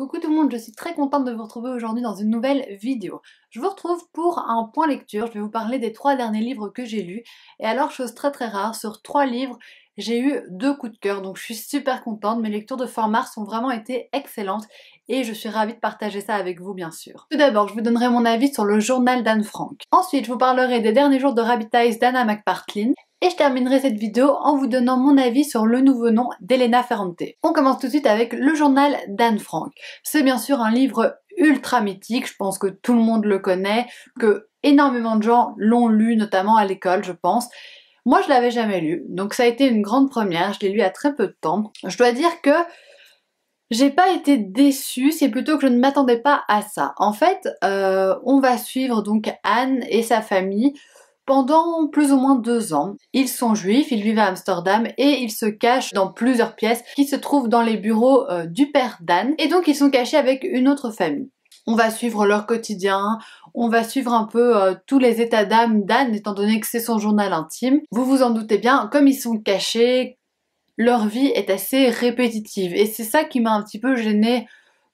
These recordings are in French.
Coucou tout le monde, je suis très contente de vous retrouver aujourd'hui dans une nouvelle vidéo. Je vous retrouve pour un point lecture, je vais vous parler des trois derniers livres que j'ai lus. Et alors, chose très très rare, sur trois livres, j'ai eu deux coups de cœur, donc je suis super contente. Mes lectures de fin mars ont vraiment été excellentes et je suis ravie de partager ça avec vous bien sûr. Tout d'abord, je vous donnerai mon avis sur le journal d'Anne Frank. Ensuite, je vous parlerai des derniers jours de Rabbit Eyes d'Anna McPartlin et je terminerai cette vidéo en vous donnant mon avis sur le nouveau nom d'Elena Ferrante. On commence tout de suite avec le journal d'Anne Frank. C'est bien sûr un livre ultra mythique, je pense que tout le monde le connaît, que énormément de gens l'ont lu, notamment à l'école je pense. Moi je l'avais jamais lu, donc ça a été une grande première, je l'ai lu à très peu de temps. Je dois dire que j'ai pas été déçue, c'est plutôt que je ne m'attendais pas à ça. En fait, euh, on va suivre donc Anne et sa famille pendant plus ou moins deux ans. Ils sont juifs, ils vivent à Amsterdam et ils se cachent dans plusieurs pièces qui se trouvent dans les bureaux euh, du père d'Anne. Et donc ils sont cachés avec une autre famille. On va suivre leur quotidien, on va suivre un peu euh, tous les états d'âme d'Anne étant donné que c'est son journal intime. Vous vous en doutez bien, comme ils sont cachés, leur vie est assez répétitive. Et c'est ça qui m'a un petit peu gênée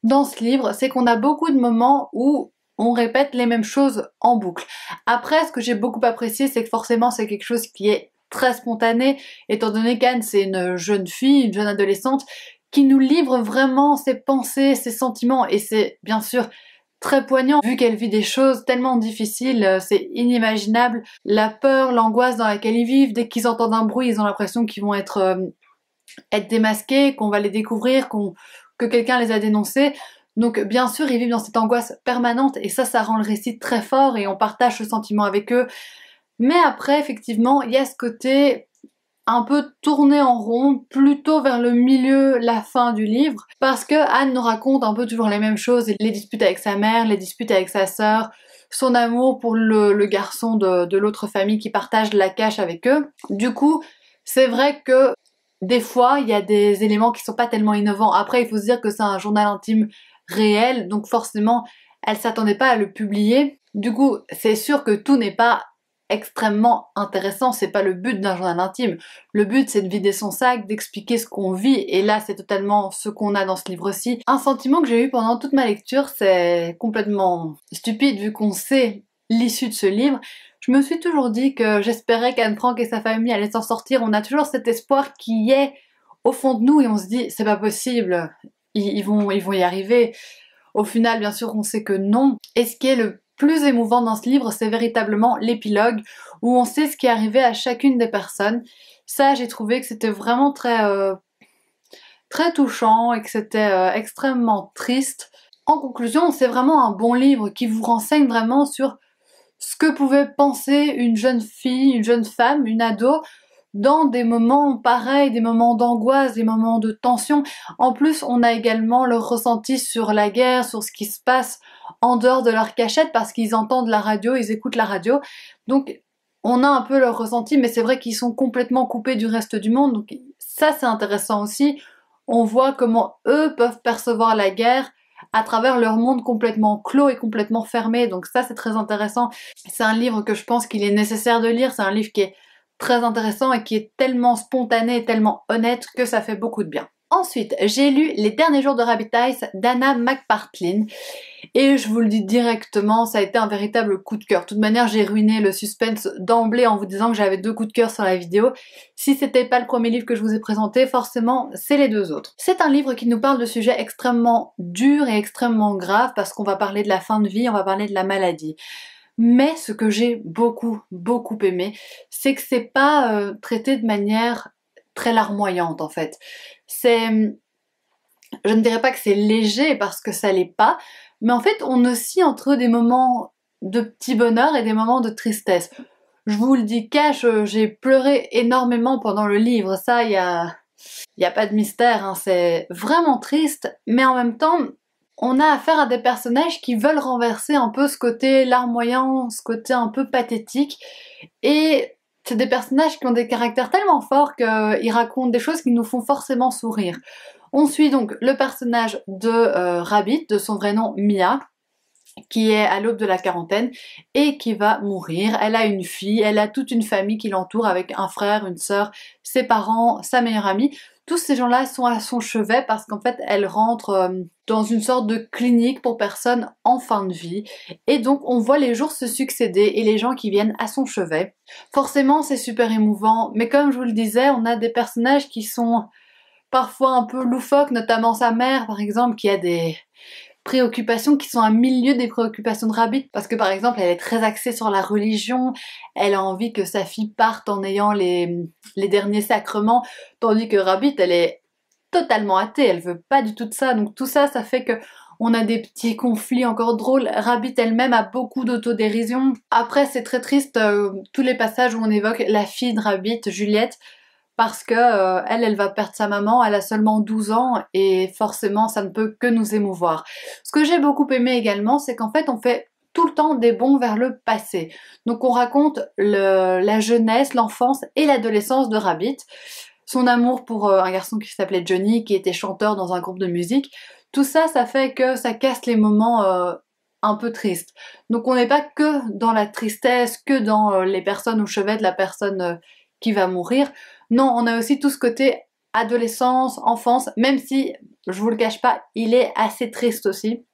dans ce livre, c'est qu'on a beaucoup de moments où on répète les mêmes choses en boucle. Après, ce que j'ai beaucoup apprécié, c'est que forcément c'est quelque chose qui est très spontané, étant donné qu'Anne c'est une jeune fille, une jeune adolescente, qui nous livre vraiment ses pensées, ses sentiments, et c'est bien sûr très poignant vu qu'elle vit des choses tellement difficiles, euh, c'est inimaginable. La peur, l'angoisse dans laquelle ils vivent, dès qu'ils entendent un bruit, ils ont l'impression qu'ils vont être euh, être démasqués, qu'on va les découvrir, que quelqu'un les a dénoncés. Donc bien sûr, ils vivent dans cette angoisse permanente et ça, ça rend le récit très fort et on partage ce sentiment avec eux. Mais après, effectivement, il y a ce côté un peu tourné en rond, plutôt vers le milieu, la fin du livre, parce que Anne nous raconte un peu toujours les mêmes choses, les disputes avec sa mère, les disputes avec sa sœur, son amour pour le, garçon de l'autre famille qui partage la cache avec eux. Du coup, c'est vrai que des fois, il y a des éléments qui sont pas tellement innovants. Après, il faut se dire que c'est un journal intime réel, donc forcément, elle s'attendait pas à le publier. Du coup, c'est sûr que tout n'est pas extrêmement intéressant, c'est pas le but d'un journal intime. Le but c'est de vider son sac, d'expliquer ce qu'on vit et là c'est totalement ce qu'on a dans ce livre-ci. Un sentiment que j'ai eu pendant toute ma lecture, c'est complètement stupide vu qu'on sait l'issue de ce livre. Je me suis toujours dit que j'espérais qu'Anne Frank et sa famille allaient s'en sortir. On a toujours cet espoir qui est au fond de nous et on se dit c'est pas possible, ils, vont, ils vont y arriver. Au final, bien sûr, on sait que non. Et ce qui est le plus émouvant dans ce livre, c'est véritablement l'épilogue où on sait ce qui est arrivé à chacune des personnes. Ça, j'ai trouvé que c'était vraiment très, euh, très touchant et que c'était euh, extrêmement triste. En conclusion, c'est vraiment un bon livre qui vous renseigne vraiment sur ce que pouvait penser une jeune fille, une jeune femme, une ado dans des moments pareils, des moments d'angoisse, des moments de tension. En plus, on a également leur ressenti sur la guerre, sur ce qui se passe en dehors de leur cachette parce qu'ils entendent la radio, ils écoutent la radio. Donc, on a un peu leur ressenti, mais c'est vrai qu'ils sont complètement coupés du reste du monde. Donc, ça, c'est intéressant aussi. On voit comment eux peuvent percevoir la guerre à travers leur monde complètement clos et complètement fermé. Donc ça, c'est très intéressant. C'est un livre que je pense qu'il est nécessaire de lire. C'est un livre qui est très intéressant et qui est tellement spontané et tellement honnête que ça fait beaucoup de bien. Ensuite, j'ai lu Les derniers jours de Rabbit d'Anna McPartlin. Et je vous le dis directement, ça a été un véritable coup de cœur. De toute manière, j'ai ruiné le suspense d'emblée en vous disant que j'avais deux coups de cœur sur la vidéo. Si c'était pas le premier livre que je vous ai présenté, forcément, c'est les deux autres. C'est un livre qui nous parle de sujets extrêmement durs et extrêmement graves parce qu'on va parler de la fin de vie, on va parler de la maladie. Mais ce que j'ai beaucoup, beaucoup aimé, c'est que c'est pas euh, traité de manière très larmoyante en fait. C'est, hum, je ne dirais pas que c'est léger parce que ça l'est pas, mais en fait on oscille entre des moments de petit bonheur et des moments de tristesse. Je vous le dis cash, euh, j'ai pleuré énormément pendant le livre, ça il y a, a pas de mystère, hein. c'est vraiment triste, mais en même temps on a affaire à des personnages qui veulent renverser un peu ce côté larmoyant, ce côté un peu pathétique, et c'est des personnages qui ont des caractères tellement forts qu'ils euh, racontent des choses qui nous font forcément sourire. On suit donc le personnage de euh, Rabbit, de son vrai nom Mia, qui est à l'aube de la quarantaine et qui va mourir. Elle a une fille, elle a toute une famille qui l'entoure avec un frère, une sœur, ses parents, sa meilleure amie tous ces gens-là sont à son chevet parce qu'en fait, elle rentre euh, dans une sorte de clinique pour personnes en fin de vie. Et donc, on voit les jours se succéder et les gens qui viennent à son chevet. Forcément, c'est super émouvant, mais comme je vous le disais, on a des personnages qui sont parfois un peu loufoques, notamment sa mère, par exemple, qui a des préoccupations qui sont un milieu des préoccupations de Rabbit parce que par exemple elle est très axée sur la religion, elle a envie que sa fille parte en ayant les, les derniers sacrements, tandis que Rabbit elle est totalement athée, elle veut pas du tout de ça, donc tout ça ça fait que on a des petits conflits encore drôles. Rabit elle-même a beaucoup d'autodérision. Après, c'est très triste euh, tous les passages où on évoque la fille de Rabbit, Juliette, parce que euh, elle, va perdre sa maman, elle a seulement 12 ans et forcément ça ne peut que nous émouvoir. Ce que j'ai beaucoup aimé également, c'est qu'en fait on fait tout le temps des bons vers le passé. Donc on raconte la jeunesse, l'enfance et l'adolescence de Rabbit, son amour pour euh, un garçon qui s'appelait Johnny, qui était chanteur dans un groupe de musique. Tout ça, ça fait que ça casse les moments euh, un peu tristes. Donc on n'est pas que dans la tristesse, que dans les personnes au chevet de la personne qui va mourir. Non, on a aussi tout ce côté adolescence, enfance, même si, je vous le cache pas, il est assez triste aussi.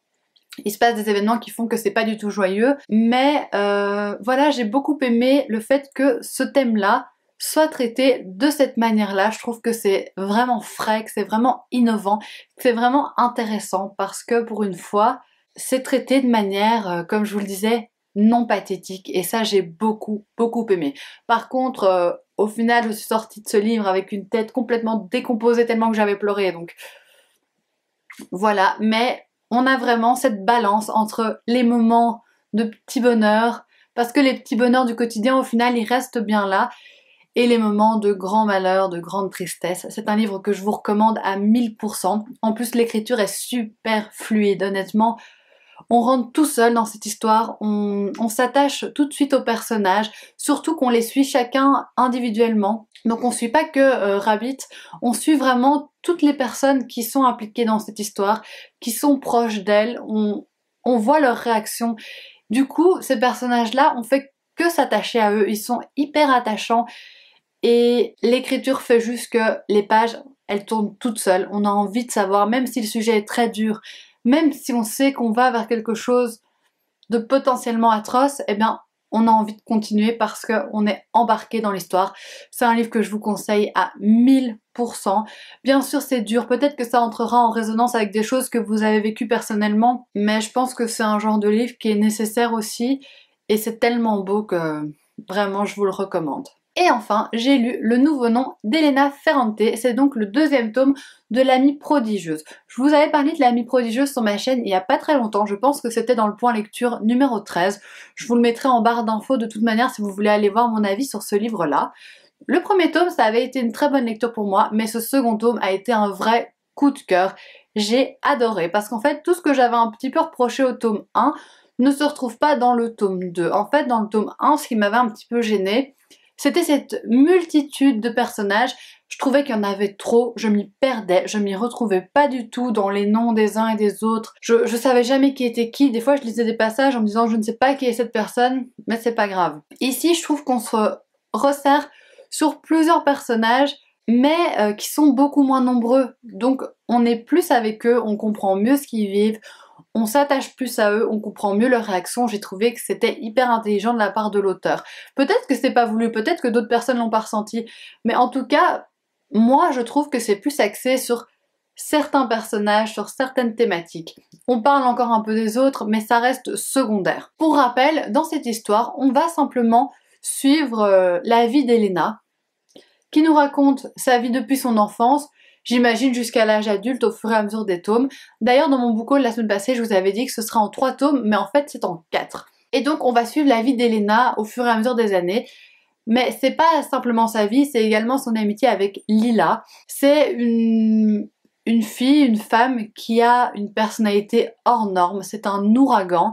Il se passe des événements qui font que c'est pas du tout joyeux, mais euh, voilà, j'ai beaucoup aimé le fait que ce thème-là soit traité de cette manière-là. Je trouve que c'est vraiment frais, que c'est vraiment innovant, que c'est vraiment intéressant parce que pour une fois, c'est traité de manière, euh, comme je vous le disais, non pathétique et ça j'ai beaucoup beaucoup aimé. Par contre, euh, au final, je suis sortie de ce livre avec une tête complètement décomposée tellement que j'avais pleuré. Donc voilà, mais on a vraiment cette balance entre les moments de petit bonheur, parce que les petits bonheurs du quotidien, au final, ils restent bien là, et les moments de grand malheur, de grande tristesse. C'est un livre que je vous recommande à 1000%. En plus, l'écriture est super fluide, honnêtement on rentre tout seul dans cette histoire, on, s'attache tout de suite aux personnages, surtout qu'on les suit chacun individuellement. Donc on suit pas que euh, Rabbit, on suit vraiment toutes les personnes qui sont impliquées dans cette histoire, qui sont proches d'elle, on, voit leurs réactions. Du coup, ces personnages-là, on fait que s'attacher à eux, ils sont hyper attachants et l'écriture fait juste que les pages, elles tournent toutes seules. On a envie de savoir, même si le sujet est très dur, même si on sait qu'on va vers quelque chose de potentiellement atroce, eh bien, on a envie de continuer parce qu'on est embarqué dans l'histoire. C'est un livre que je vous conseille à 1000%. Bien sûr, c'est dur. Peut-être que ça entrera en résonance avec des choses que vous avez vécues personnellement, mais je pense que c'est un genre de livre qui est nécessaire aussi et c'est tellement beau que vraiment, je vous le recommande. Et enfin, j'ai lu le nouveau nom d'Elena Ferrante. C'est donc le deuxième tome de l'amie prodigieuse. Je vous avais parlé de l'amie prodigieuse sur ma chaîne il n'y a pas très longtemps. Je pense que c'était dans le point lecture numéro 13. Je vous le mettrai en barre d'infos de toute manière si vous voulez aller voir mon avis sur ce livre-là. Le premier tome, ça avait été une très bonne lecture pour moi, mais ce second tome a été un vrai coup de cœur. J'ai adoré parce qu'en fait, tout ce que j'avais un petit peu reproché au tome 1 ne se retrouve pas dans le tome 2. En fait, dans le tome 1, ce qui m'avait un petit peu gêné, c'était cette multitude de personnages. Je trouvais qu'il y en avait trop, je m'y perdais, je m'y retrouvais pas du tout dans les noms des uns et des autres. Je, ne savais jamais qui était qui. Des fois, je lisais des passages en me disant je ne sais pas qui est cette personne, mais c'est pas grave. Ici, je trouve qu'on se resserre sur plusieurs personnages mais euh, qui sont beaucoup moins nombreux. Donc on est plus avec eux, on comprend mieux ce qu'ils vivent, on s'attache plus à eux, on comprend mieux leurs réactions. J'ai trouvé que c'était hyper intelligent de la part de l'auteur. Peut-être que c'est pas voulu, peut-être que d'autres personnes l'ont pas ressenti, mais en tout cas, moi je trouve que c'est plus axé sur certains personnages, sur certaines thématiques. On parle encore un peu des autres, mais ça reste secondaire. Pour rappel, dans cette histoire, on va simplement suivre euh, la vie d'Elena, qui nous raconte sa vie depuis son enfance j'imagine jusqu'à l'âge adulte au fur et à mesure des tomes. D'ailleurs dans mon bouquin de la semaine passée je vous avais dit que ce serait en trois tomes mais en fait c'est en 4. Et donc on va suivre la vie d'Elena au fur et à mesure des années. Mais c'est pas simplement sa vie, c'est également son amitié avec Lila. C'est une, une fille, une femme qui a une personnalité hors norme, c'est un ouragan.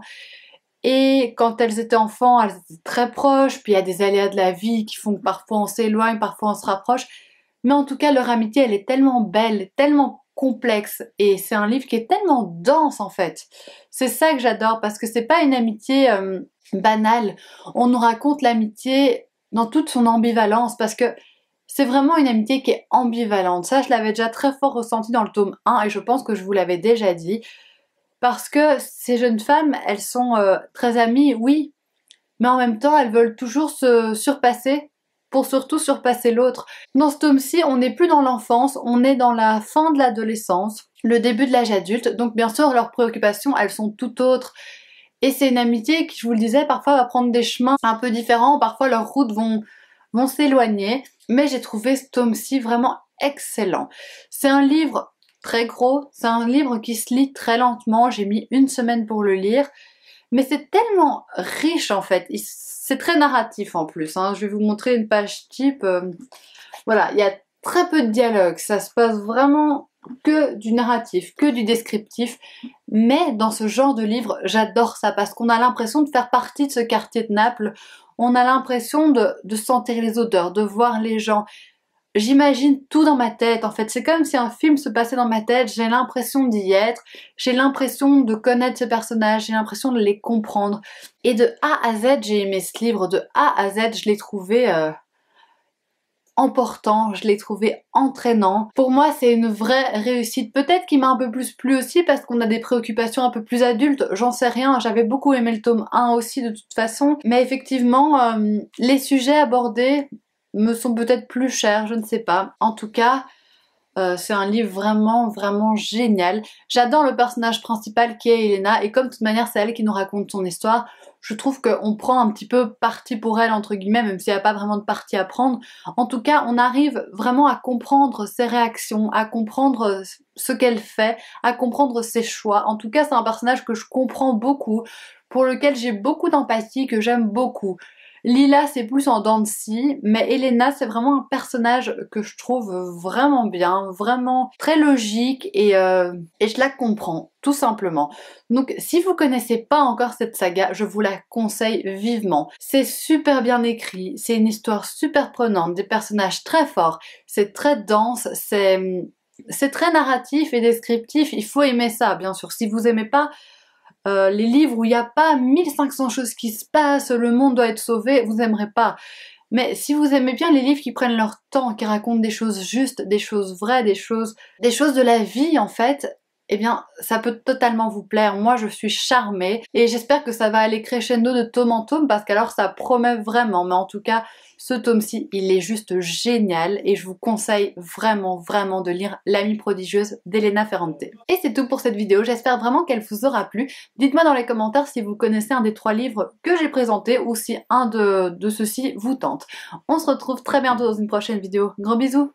Et quand elles étaient enfants, elles étaient très proches, puis il y a des aléas de la vie qui font que parfois on s'éloigne, parfois on se rapproche. Mais en tout cas, leur amitié, elle est tellement belle, tellement complexe et c'est un livre qui est tellement dense en fait. C'est ça que j'adore parce que c'est pas une amitié euh, banale. On nous raconte l'amitié dans toute son ambivalence parce que c'est vraiment une amitié qui est ambivalente. Ça, je l'avais déjà très fort ressenti dans le tome 1 et je pense que je vous l'avais déjà dit. Parce que ces jeunes femmes, elles sont euh, très amies, oui, mais en même temps, elles veulent toujours se surpasser pour surtout surpasser l'autre. Dans ce tome-ci, on n'est plus dans l'enfance, on est dans la fin de l'adolescence, le début de l'âge adulte, donc bien sûr leurs préoccupations, elles sont tout autres. Et c'est une amitié qui, je vous le disais, parfois va prendre des chemins un peu différents, parfois leurs routes vont, vont s'éloigner, mais j'ai trouvé ce tome-ci vraiment excellent. C'est un livre très gros, c'est un livre qui se lit très lentement, j'ai mis une semaine pour le lire, mais c'est tellement riche en fait, c'est très narratif en plus. Hein. Je vais vous montrer une page type. Euh, voilà, il y a très peu de dialogue. Ça se passe vraiment que du narratif, que du descriptif. Mais dans ce genre de livre, j'adore ça parce qu'on a l'impression de faire partie de ce quartier de Naples. On a l'impression de, de sentir les odeurs, de voir les gens. J'imagine tout dans ma tête en fait, c'est comme si un film se passait dans ma tête, j'ai l'impression d'y être, j'ai l'impression de connaître ce personnage. j'ai l'impression de les comprendre. Et de A à Z, j'ai aimé ce livre, de A à Z, je l'ai trouvé euh, emportant, je l'ai trouvé entraînant. Pour moi, c'est une vraie réussite. Peut-être qu'il m'a un peu plus plu aussi parce qu'on a des préoccupations un peu plus adultes, j'en sais rien, j'avais beaucoup aimé le tome 1 aussi de toute façon, mais effectivement, euh, les sujets abordés me sont peut-être plus chères, je ne sais pas. En tout cas, euh, c'est un livre vraiment, vraiment génial. J'adore le personnage principal qui est Elena, et comme de toute manière c'est elle qui nous raconte son histoire, je trouve qu'on prend un petit peu parti pour elle, entre guillemets, même s'il n'y a pas vraiment de parti à prendre. En tout cas, on arrive vraiment à comprendre ses réactions, à comprendre ce qu'elle fait, à comprendre ses choix. En tout cas, c'est un personnage que je comprends beaucoup, pour lequel j'ai beaucoup d'empathie, que j'aime beaucoup. Lila, c'est plus en dents de mais Elena, c'est vraiment un personnage que je trouve vraiment bien, vraiment très logique et, euh, et je la comprends tout simplement. Donc si vous connaissez pas encore cette saga, je vous la conseille vivement. C'est super bien écrit, c'est une histoire super prenante, des personnages très forts, c'est très dense, c'est c'est très narratif et descriptif, il faut aimer ça bien sûr. Si vous aimez pas euh, les livres où il n'y a pas 1500 choses qui se passent, le monde doit être sauvé, vous n'aimerez pas. Mais si vous aimez bien les livres qui prennent leur temps, qui racontent des choses justes, des choses vraies, des choses, des choses de la vie en fait, eh bien ça peut totalement vous plaire. Moi je suis charmée et j'espère que ça va aller crescendo de tome en tome parce qu'alors ça promet vraiment. Mais en tout cas, ce tome-ci, il est juste génial et je vous conseille vraiment vraiment de lire L'amie prodigieuse d'Elena Ferrante. Et c'est tout pour cette vidéo. J'espère vraiment qu'elle vous aura plu. Dites-moi dans les commentaires si vous connaissez un des trois livres que j'ai présentés ou si un de, de ceux-ci vous tente. On se retrouve très bientôt dans une prochaine vidéo. Gros bisous